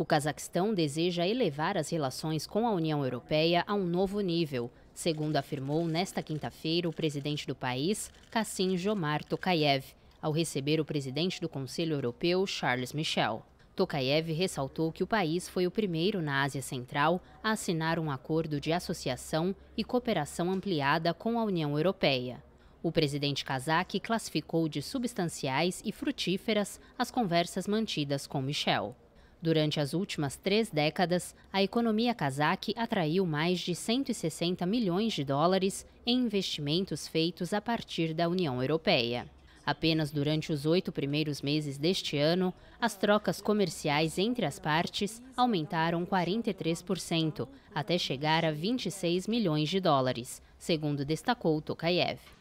O Cazaquistão deseja elevar as relações com a União Europeia a um novo nível, segundo afirmou nesta quinta-feira o presidente do país, Kassim Jomar Tokayev, ao receber o presidente do Conselho Europeu, Charles Michel. Tokayev ressaltou que o país foi o primeiro na Ásia Central a assinar um acordo de associação e cooperação ampliada com a União Europeia. O presidente cazaque classificou de substanciais e frutíferas as conversas mantidas com Michel. Durante as últimas três décadas, a economia cazaque atraiu mais de 160 milhões de dólares em investimentos feitos a partir da União Europeia. Apenas durante os oito primeiros meses deste ano, as trocas comerciais entre as partes aumentaram 43%, até chegar a 26 milhões de dólares, segundo destacou Tokayev.